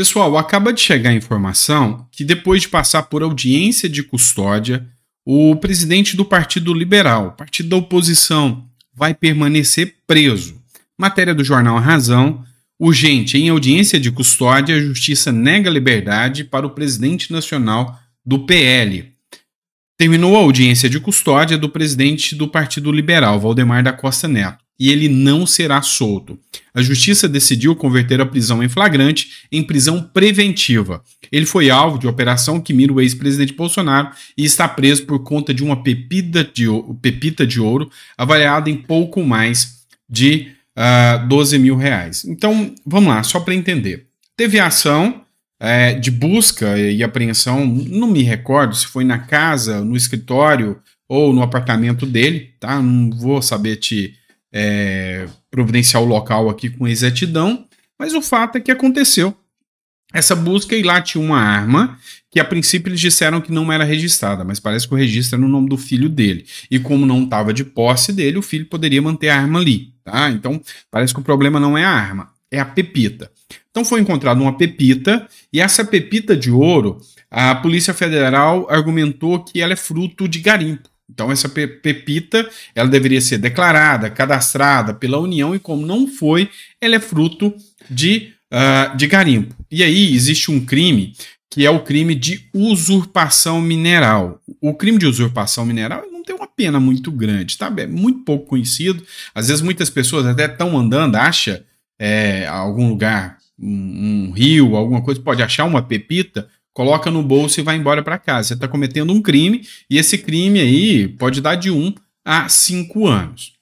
Pessoal, acaba de chegar a informação que depois de passar por audiência de custódia, o presidente do Partido Liberal, partido da oposição, vai permanecer preso. Matéria do jornal Razão. Urgente, em audiência de custódia, a justiça nega liberdade para o presidente nacional do PL. Terminou a audiência de custódia do presidente do Partido Liberal, Valdemar da Costa Neto e ele não será solto. A justiça decidiu converter a prisão em flagrante em prisão preventiva. Ele foi alvo de operação que mira o ex-presidente Bolsonaro e está preso por conta de uma pepita de, pepita de ouro avaliada em pouco mais de uh, ah, 12 mil reais. Então, vamos lá, só para entender. Teve ação é, de busca e apreensão, não me recordo se foi na casa, no escritório ou no apartamento dele, tá? Não vou saber te é, providenciar o local aqui com exatidão, mas o fato é que aconteceu essa busca e lá tinha uma arma que a princípio eles disseram que não era registrada, mas parece que o registro é no nome do filho dele. E como não estava de posse dele, o filho poderia manter a arma ali, tá? Então parece que o problema não é a arma, é a pepita. Então foi encontrada uma pepita e essa pepita de ouro, a Polícia Federal argumentou que ela é fruto de garimpo. Então, essa pepita ela deveria ser declarada, cadastrada pela União, e como não foi, ela é fruto de, uh, de garimpo. E aí existe um crime que é o crime de usurpação mineral. O crime de usurpação mineral não tem uma pena muito grande, tá? É muito pouco conhecido. Às vezes muitas pessoas até estão andando, acha é, algum lugar, um, um rio, alguma coisa, pode achar uma pepita, coloca no bolso e vai embora para casa. Você está cometendo um crime e esse crime aí pode dar de 1 um a 5 anos.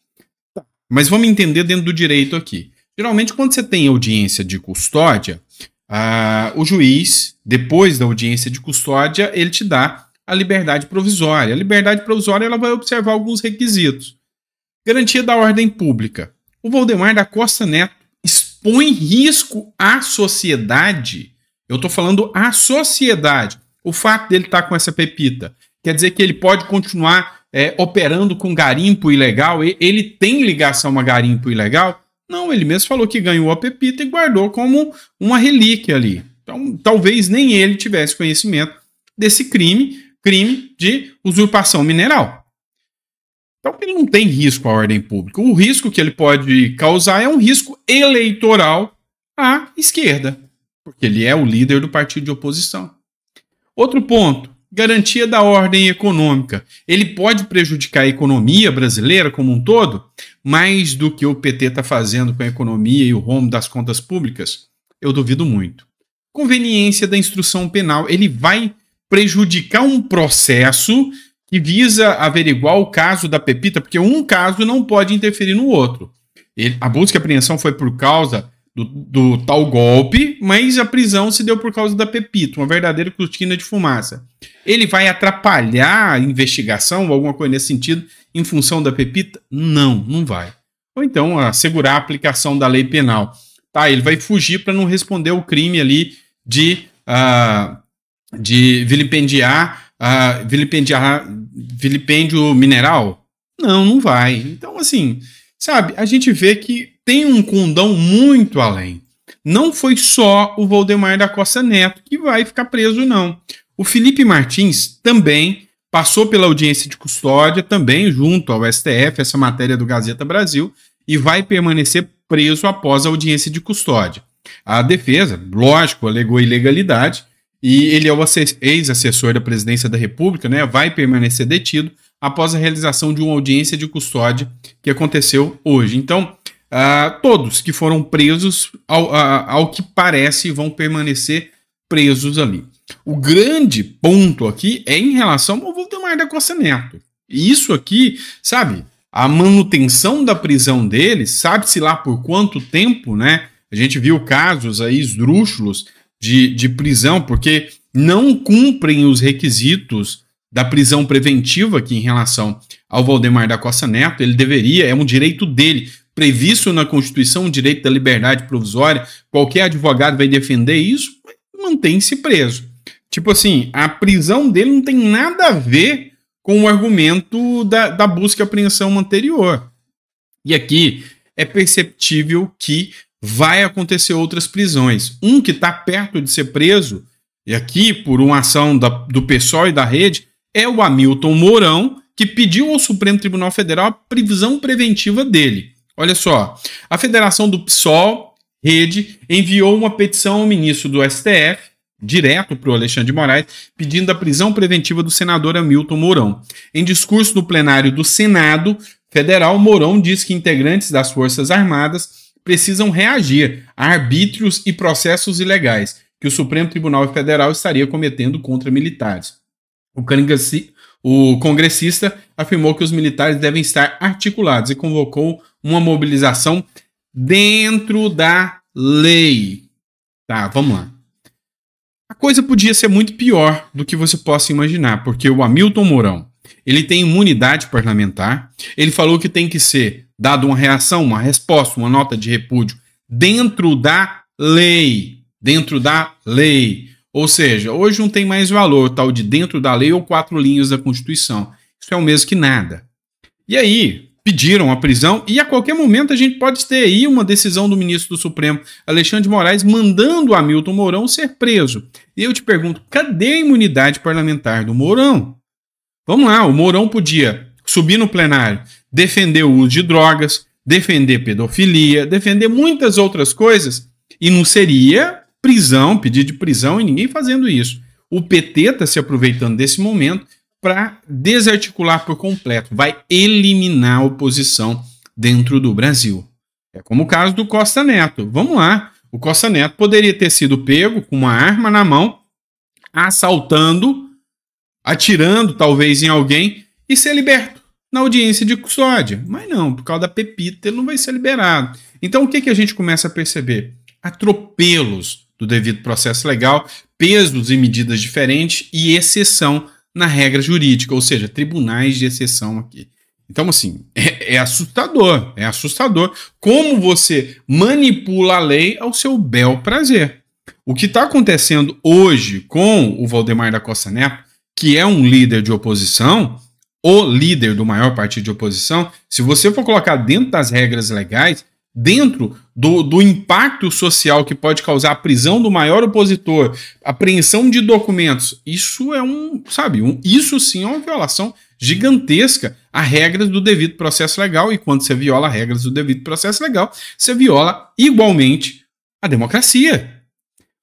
Tá. Mas vamos entender dentro do direito aqui. Geralmente, quando você tem audiência de custódia, ah, o juiz, depois da audiência de custódia, ele te dá a liberdade provisória. A liberdade provisória ela vai observar alguns requisitos. Garantia da ordem pública. O Valdemar da Costa Neto expõe risco à sociedade eu estou falando a sociedade. O fato dele estar tá com essa pepita quer dizer que ele pode continuar é, operando com garimpo ilegal? Ele tem ligação a garimpo ilegal? Não, ele mesmo falou que ganhou a pepita e guardou como uma relíquia ali. Então, talvez nem ele tivesse conhecimento desse crime, crime de usurpação mineral. Então, ele não tem risco à ordem pública. O risco que ele pode causar é um risco eleitoral à esquerda porque ele é o líder do partido de oposição. Outro ponto, garantia da ordem econômica. Ele pode prejudicar a economia brasileira como um todo, mais do que o PT está fazendo com a economia e o rombo das contas públicas? Eu duvido muito. Conveniência da instrução penal. Ele vai prejudicar um processo que visa averiguar o caso da Pepita, porque um caso não pode interferir no outro. Ele, a busca e apreensão foi por causa do, do, tal golpe, mas a prisão se deu por causa da pepita, uma verdadeira cortina de fumaça. Ele vai atrapalhar a investigação ou alguma coisa nesse sentido em função da pepita? Não, não vai. Ou então assegurar a aplicação da lei penal. Tá, ele vai fugir para não responder o crime ali de, uh, de vilipendiar, uh, vilipendiar vilipêndio mineral? Não, não vai. Então, assim, sabe, a gente vê que tem um condão muito além. Não foi só o Valdemar da Costa Neto que vai ficar preso, não. O Felipe Martins também passou pela audiência de custódia, também junto ao STF, essa matéria do Gazeta Brasil, e vai permanecer preso após a audiência de custódia. A defesa, lógico, alegou ilegalidade e ele é o ex-assessor da presidência da República, né? Vai permanecer detido após a realização de uma audiência de custódia que aconteceu hoje. Então, Uh, todos que foram presos, ao, ao que parece, vão permanecer presos ali. O grande ponto aqui é em relação ao Valdemar da Costa Neto. isso aqui, sabe, a manutenção da prisão dele, sabe-se lá por quanto tempo, né? A gente viu casos aí esdrúxulos de, de prisão, porque não cumprem os requisitos da prisão preventiva aqui em relação ao Valdemar da Costa Neto, ele deveria, é um direito dele previsto na Constituição o direito da liberdade provisória, qualquer advogado vai defender isso, mantém-se preso. Tipo assim, a prisão dele não tem nada a ver com o argumento da, da busca e apreensão anterior. E aqui é perceptível que vai acontecer outras prisões. Um que está perto de ser preso, e aqui por uma ação da, do pessoal e da rede, é o Hamilton Mourão, que pediu ao Supremo Tribunal Federal a prisão preventiva dele. Olha só, a Federação do PSOL, Rede, enviou uma petição ao ministro do STF, direto para o Alexandre de Moraes, pedindo a prisão preventiva do senador Hamilton Mourão. Em discurso no plenário do Senado Federal, Mourão diz que integrantes das Forças Armadas precisam reagir a arbítrios e processos ilegais que o Supremo Tribunal Federal estaria cometendo contra militares. O Coringa, se, o congressista afirmou que os militares devem estar articulados e convocou uma mobilização dentro da lei. Tá, vamos lá. A coisa podia ser muito pior do que você possa imaginar, porque o Hamilton Mourão, ele tem imunidade parlamentar, ele falou que tem que ser dada uma reação, uma resposta, uma nota de repúdio dentro da lei, dentro da lei. Ou seja, hoje não tem mais valor tal de dentro da lei ou quatro linhas da Constituição. Isso é o mesmo que nada. E aí, pediram a prisão e a qualquer momento a gente pode ter aí uma decisão do ministro do Supremo, Alexandre de Moraes, mandando o Hamilton Mourão ser preso. E eu te pergunto, cadê a imunidade parlamentar do Mourão? Vamos lá, o Mourão podia subir no plenário, defender o uso de drogas, defender pedofilia, defender muitas outras coisas e não seria prisão, pedido de prisão e ninguém fazendo isso. O PT está se aproveitando desse momento para desarticular por completo, vai eliminar a oposição dentro do Brasil. É como o caso do Costa Neto. Vamos lá. O Costa Neto poderia ter sido pego com uma arma na mão, assaltando, atirando talvez em alguém e ser liberto na audiência de custódia. Mas não, por causa da pepita ele não vai ser liberado. Então o que, que a gente começa a perceber? Atropelos do devido processo legal, pesos e medidas diferentes e exceção na regra jurídica, ou seja, tribunais de exceção aqui. Então, assim, é, é, assustador, é assustador como você manipula a lei ao seu bel prazer. O que está acontecendo hoje com o Valdemar da Costa Neto, que é um líder de oposição, o líder do maior partido de oposição, se você for colocar dentro das regras legais, dentro do, do impacto social que pode causar a prisão do maior opositor, apreensão de documentos, isso é um, sabe, um, isso sim é uma violação gigantesca a regras do devido processo legal, e quando você viola regras do devido processo legal, você viola igualmente a democracia.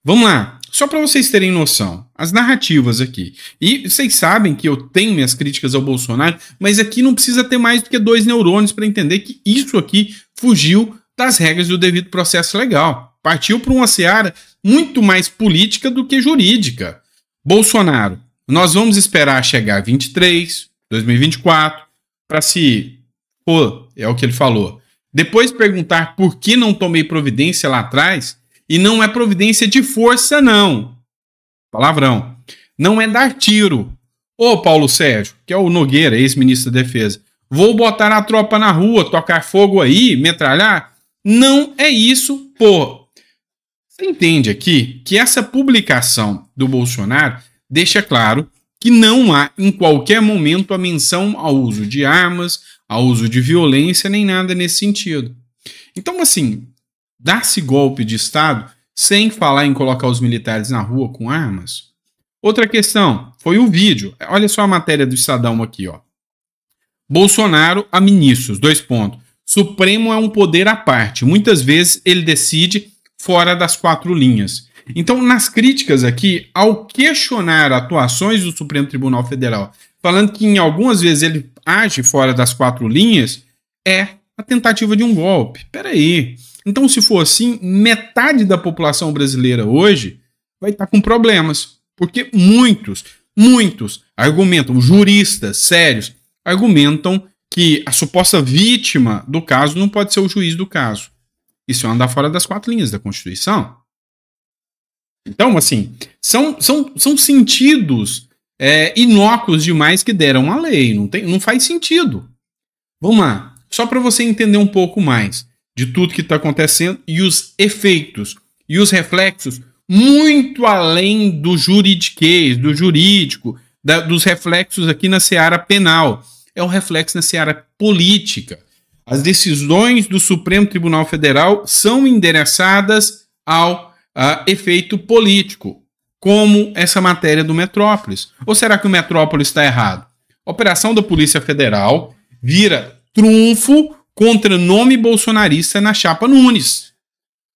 Vamos lá, só para vocês terem noção, as narrativas aqui. E vocês sabem que eu tenho minhas críticas ao Bolsonaro, mas aqui não precisa ter mais do que dois neurônios para entender que isso aqui fugiu das regras do devido processo legal. Partiu para uma seara muito mais política do que jurídica. Bolsonaro, nós vamos esperar chegar 23, 2024, para se. Pô, é o que ele falou. Depois perguntar por que não tomei providência lá atrás, e não é providência de força, não. Palavrão. Não é dar tiro. Ô, Paulo Sérgio, que é o Nogueira, ex-ministro da Defesa, vou botar a tropa na rua, tocar fogo aí, metralhar? Não é isso, pô. Você entende aqui que essa publicação do Bolsonaro deixa claro que não há em qualquer momento a menção ao uso de armas, ao uso de violência, nem nada nesse sentido. Então, assim, dar-se golpe de Estado sem falar em colocar os militares na rua com armas? Outra questão foi o vídeo. Olha só a matéria do Estadão aqui, ó. Bolsonaro a ministros, dois pontos. Supremo é um poder à parte. Muitas vezes ele decide fora das quatro linhas. Então, nas críticas aqui, ao questionar atuações do Supremo Tribunal Federal, falando que em algumas vezes ele age fora das quatro linhas, é a tentativa de um golpe. Peraí. Então, se for assim, metade da população brasileira hoje vai estar tá com problemas. Porque muitos, muitos argumentam, juristas sérios, argumentam que a suposta vítima do caso não pode ser o juiz do caso. Isso é andar fora das quatro linhas da Constituição. Então, assim, são, são, são sentidos é, inócuos demais que deram à lei. Não, tem, não faz sentido. Vamos lá. Só para você entender um pouco mais de tudo que está acontecendo e os efeitos e os reflexos muito além do juridiquês, do jurídico, da, dos reflexos aqui na seara penal é um reflexo na seara política. As decisões do Supremo Tribunal Federal são endereçadas ao a, efeito político, como essa matéria do Metrópolis. Ou será que o Metrópolis está errado? A operação da Polícia Federal vira trunfo contra nome bolsonarista na chapa Nunes.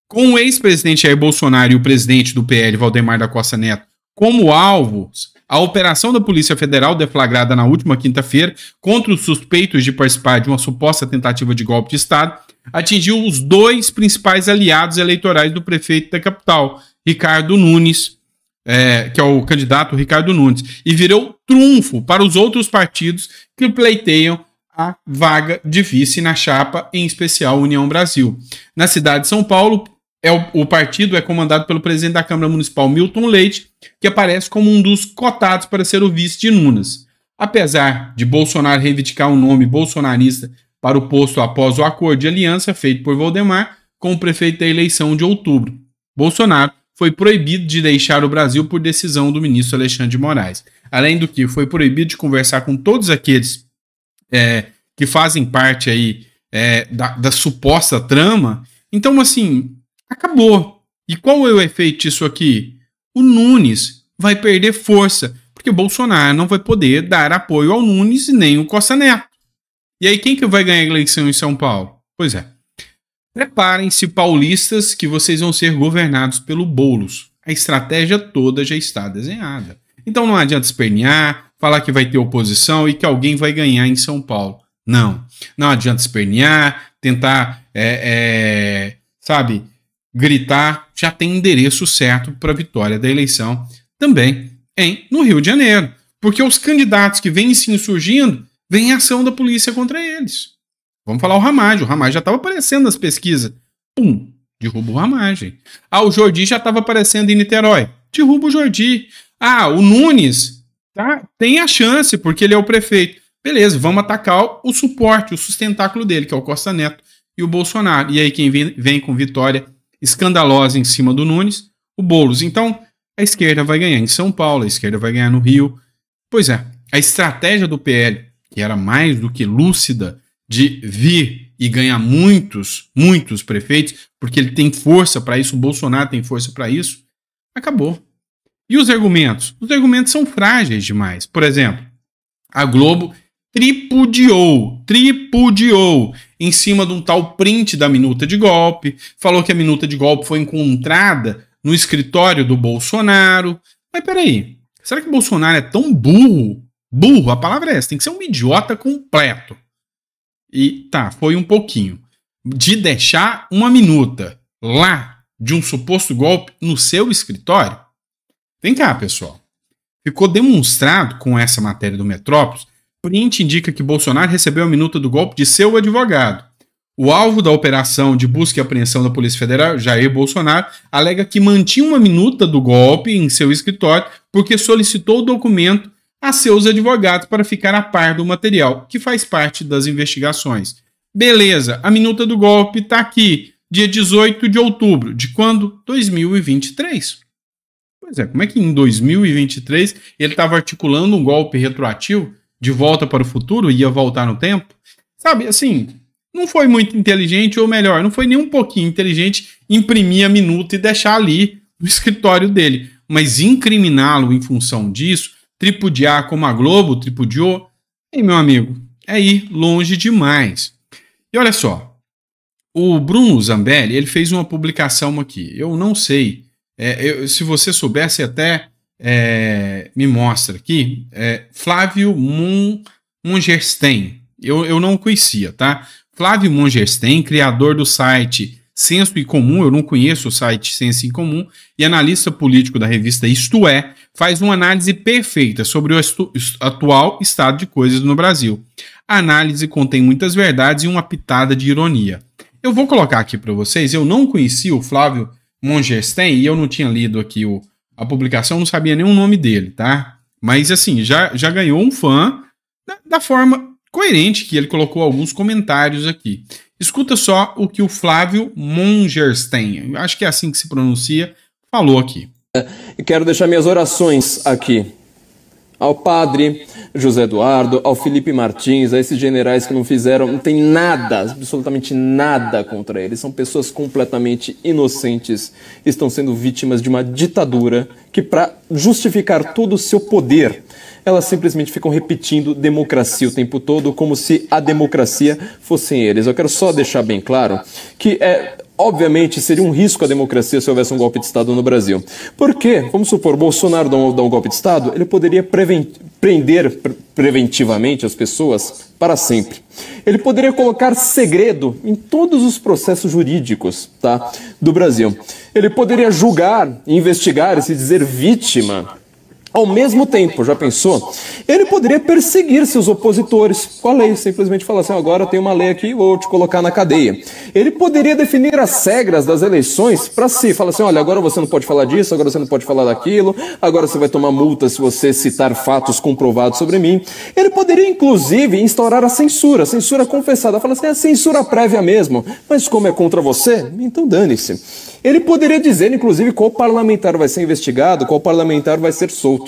Com o ex-presidente Jair Bolsonaro e o presidente do PL, Valdemar da Costa Neto, como alvos, a operação da Polícia Federal, deflagrada na última quinta-feira, contra os suspeitos de participar de uma suposta tentativa de golpe de Estado, atingiu os dois principais aliados eleitorais do prefeito da capital, Ricardo Nunes, é, que é o candidato Ricardo Nunes, e virou trunfo para os outros partidos que pleiteiam a vaga de vice na chapa, em especial União Brasil. Na cidade de São Paulo, é o, o, partido é comandado pelo presidente da Câmara Municipal, Milton Leite, que aparece como um dos cotados para ser o vice de Nunes. Apesar de Bolsonaro reivindicar um nome bolsonarista para o posto após o acordo de aliança feito por Valdemar com o prefeito da eleição de outubro, Bolsonaro foi proibido de deixar o Brasil por decisão do ministro Alexandre de Moraes. Além do que, foi proibido de conversar com todos aqueles é, que fazem parte aí é, da, da suposta trama. Então, assim, acabou. E qual é o efeito disso aqui? O Nunes vai perder força, porque o Bolsonaro não vai poder dar apoio ao Nunes e nem o Costa Neto. E aí quem que vai ganhar a eleição em São Paulo? Pois é. Preparem-se paulistas que vocês vão ser governados pelo Bolos. A estratégia toda já está desenhada. Então não adianta espernear, falar que vai ter oposição e que alguém vai ganhar em São Paulo. Não. Não adianta espernear, tentar, é, é, sabe, gritar, já tem endereço certo para a vitória da eleição também em no Rio de Janeiro. Porque os candidatos que vêm se insurgindo, vem ação da polícia contra eles. Vamos falar o Ramage. O Ramage já estava aparecendo nas pesquisas. Pum, derruba o Ramage. Ah, o Jordi já estava aparecendo em Niterói. Derruba o Jordi. Ah, o Nunes tá, tem a chance, porque ele é o prefeito. Beleza, vamos atacar o suporte, o sustentáculo dele, que é o Costa Neto e o Bolsonaro. E aí quem vem, vem com vitória escandalosa em cima do Nunes, o Boulos. Então, a esquerda vai ganhar em São Paulo, a esquerda vai ganhar no Rio. Pois é, a estratégia do PL, que era mais do que lúcida, de vir e ganhar muitos, muitos prefeitos, porque ele tem força para isso, o Bolsonaro tem força para isso, acabou. E os argumentos? Os argumentos são frágeis demais. Por exemplo, a Globo tripudiou, tripudiou em cima de um tal print da minuta de golpe, falou que a minuta de golpe foi encontrada no escritório do Bolsonaro. Mas peraí, será que o Bolsonaro é tão burro? Burro, a palavra é essa, tem que ser um idiota completo. E tá, foi um pouquinho. De deixar uma minuta lá de um suposto golpe no seu escritório? Vem cá, pessoal. Ficou demonstrado com essa matéria do Metrópolis Print indica que Bolsonaro recebeu a minuta do golpe de seu advogado. O alvo da operação de busca e apreensão da Polícia Federal, Jair Bolsonaro, alega que mantinha uma minuta do golpe em seu escritório porque solicitou o documento a seus advogados para ficar a par do material, que faz parte das investigações. Beleza, a minuta do golpe está aqui, dia 18 de outubro, de quando? 2023. Pois é, como é que em 2023 ele estava articulando um golpe retroativo de volta para o futuro, ia voltar no tempo. Sabe, assim, não foi muito inteligente, ou melhor, não foi nem um pouquinho inteligente imprimir a minuta e deixar ali no escritório dele. Mas incriminá-lo em função disso, tripudiar como a Globo tripudiou, hein, meu amigo, é ir longe demais. E olha só, o Bruno Zambelli ele fez uma publicação aqui. Eu não sei. É, eu, se você soubesse, até é, me mostra aqui, é, Flávio Mun, Mungerstein. Eu, eu não conhecia, tá? Flávio Mungerstein, criador do site Senso e Comum, eu não conheço o site Senso e Comum, e analista político da revista Isto É, faz uma análise perfeita sobre o atual estado de coisas no Brasil. A análise contém muitas verdades e uma pitada de ironia. Eu vou colocar aqui para vocês, eu não conhecia o Flávio Mongerstein e eu não tinha lido aqui o, a publicação, não sabia nem o nome dele, tá? Mas assim, já, já ganhou um fã da, da forma coerente que ele colocou alguns comentários aqui. Escuta só o que o Flávio tem, acho que é assim que se pronuncia, falou aqui. Eu quero deixar minhas orações aqui ao padre José Eduardo, ao Felipe Martins, a esses generais que não fizeram, não tem nada, absolutamente nada contra eles. São pessoas completamente inocentes, estão sendo vítimas de uma ditadura que, para justificar todo o seu poder, elas simplesmente ficam repetindo democracia o tempo todo, como se a democracia fossem eles. Eu quero só deixar bem claro que é obviamente, seria um risco à democracia se houvesse um golpe de Estado no Brasil. Por quê? Vamos supor, Bolsonaro dá um, dá um golpe de Estado, ele poderia prender pre preventivamente as pessoas para sempre. Ele poderia colocar segredo em todos os processos jurídicos tá, do Brasil. Ele poderia julgar, investigar e se dizer vítima ao mesmo tempo, já pensou? Ele poderia perseguir seus opositores com a lei, simplesmente falar assim: agora tem uma lei aqui, vou te colocar na cadeia. Ele poderia definir as regras das eleições para si, falar assim: olha, agora você não pode falar disso, agora você não pode falar daquilo, agora você vai tomar multa se você citar fatos comprovados sobre mim. Ele poderia, inclusive, instaurar a censura, censura confessada, falar assim: é censura prévia mesmo, mas como é contra você, então dane-se. Ele poderia dizer, inclusive, qual parlamentar vai ser investigado, qual parlamentar vai ser solto.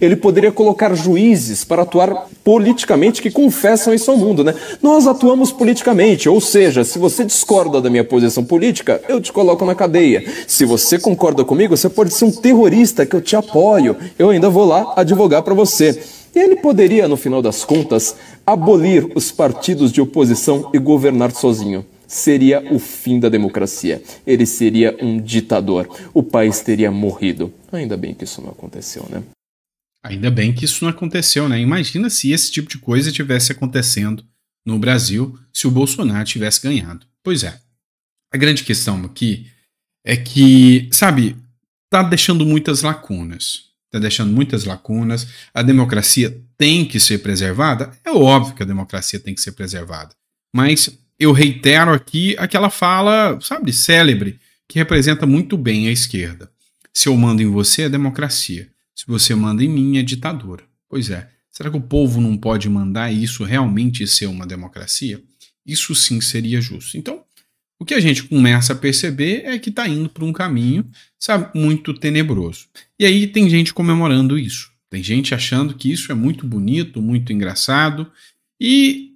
Ele poderia colocar juízes para atuar politicamente, que confessam isso ao mundo, né? Nós atuamos politicamente, ou seja, se você discorda da minha posição política, eu te coloco na cadeia. Se você concorda comigo, você pode ser um terrorista que eu te apoio. Eu ainda vou lá advogar para você. Ele poderia, no final das contas, abolir os partidos de oposição e governar sozinho seria o fim da democracia. Ele seria um ditador. O país teria morrido. Ainda bem que isso não aconteceu, né? Ainda bem que isso não aconteceu, né? Imagina se esse tipo de coisa tivesse acontecendo no Brasil se o Bolsonaro tivesse ganhado. Pois é. A grande questão aqui é que, sabe, tá deixando muitas lacunas. Tá deixando muitas lacunas. A democracia tem que ser preservada. É óbvio que a democracia tem que ser preservada. Mas eu reitero aqui aquela fala, sabe, célebre, que representa muito bem a esquerda. Se eu mando em você, é democracia. Se você manda em mim, é ditadura. Pois é, será que o povo não pode mandar e isso realmente ser uma democracia? Isso sim seria justo. Então, o que a gente começa a perceber é que está indo por um caminho sabe, muito tenebroso. E aí tem gente comemorando isso. Tem gente achando que isso é muito bonito, muito engraçado e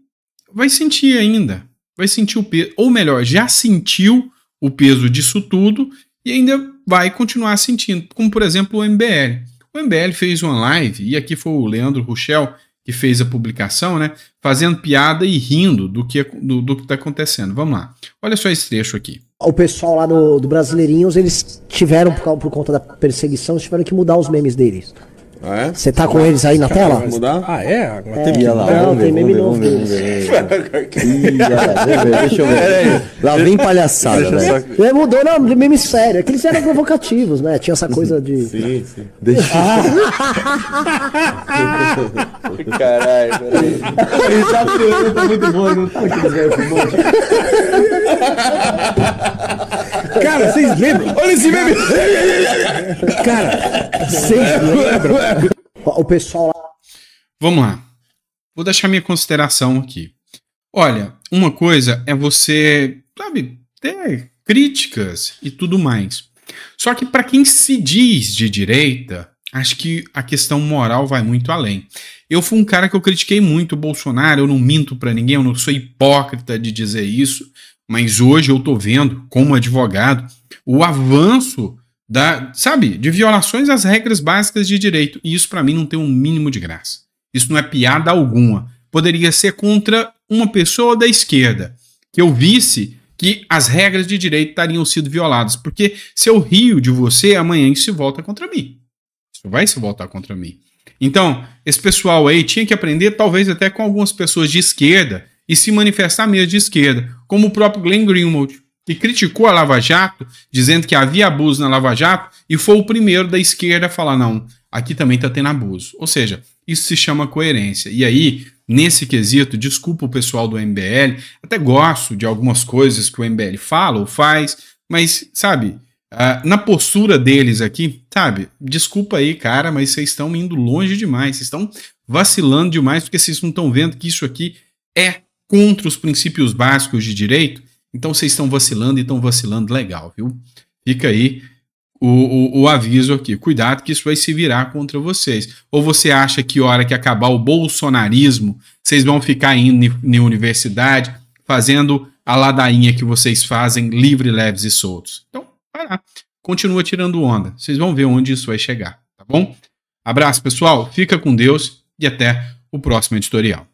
vai sentir ainda. Vai sentir o peso, ou melhor, já sentiu o peso disso tudo e ainda vai continuar sentindo, como por exemplo o MBL. O MBL fez uma live, e aqui foi o Leandro Ruchel que fez a publicação, né? Fazendo piada e rindo do que do, do que está acontecendo. Vamos lá. Olha só esse trecho aqui. O pessoal lá do, do Brasileirinhos, eles tiveram, por, por conta da perseguição, tiveram que mudar os memes deles. Ah, é? Você tá com eles aí na tela? Ah, é? Mas tem... Ih, olha Não, tem meme novo. Vamos ver, ver. Ih, olha ver, deixa eu ver. Lá vem palhaçada, velho. Né? É, mudou, não, meme sério. Aqueles eram provocativos, né? Tinha essa coisa de. Sim, sim. Deixa eu. ver. Ah. Caralho, peraí. Ele tá tirando, tá muito bom, não tá aqui, velho, Cara, vocês lembram? Olha esse meme! Cara, vocês lembram? O pessoal lá. Vamos lá. Vou deixar minha consideração aqui. Olha, uma coisa é você, sabe, ter críticas e tudo mais. Só que para quem se diz de direita, acho que a questão moral vai muito além. Eu fui um cara que eu critiquei muito o Bolsonaro, eu não minto para ninguém, eu não sou hipócrita de dizer isso. Mas hoje eu estou vendo, como advogado, o avanço da, sabe, de violações às regras básicas de direito. E isso para mim não tem um mínimo de graça. Isso não é piada alguma. Poderia ser contra uma pessoa da esquerda que eu visse que as regras de direito estariam sido violadas, porque se eu rio de você, amanhã isso se volta contra mim. Isso vai se voltar contra mim. Então, esse pessoal aí tinha que aprender, talvez até com algumas pessoas de esquerda, e se manifestar mesmo de esquerda, como o próprio Glenn Greenwald, que criticou a Lava Jato, dizendo que havia abuso na Lava Jato, e foi o primeiro da esquerda a falar: não, aqui também está tendo abuso. Ou seja, isso se chama coerência. E aí, nesse quesito, desculpa o pessoal do MBL, até gosto de algumas coisas que o MBL fala ou faz, mas, sabe, Uh, na postura deles aqui, sabe? Desculpa aí, cara, mas vocês estão indo longe demais, vocês estão vacilando demais, porque vocês não estão vendo que isso aqui é contra os princípios básicos de direito, então vocês estão vacilando e estão vacilando legal, viu? Fica aí o, o, o, aviso aqui. Cuidado que isso vai se virar contra vocês. Ou você acha que hora que acabar o bolsonarismo, vocês vão ficar indo na universidade fazendo a ladainha que vocês fazem livre, leves e soltos. Então, vai lá. Continua tirando onda. Vocês vão ver onde isso vai chegar, tá bom? Abraço, pessoal. Fica com Deus e até o próximo editorial.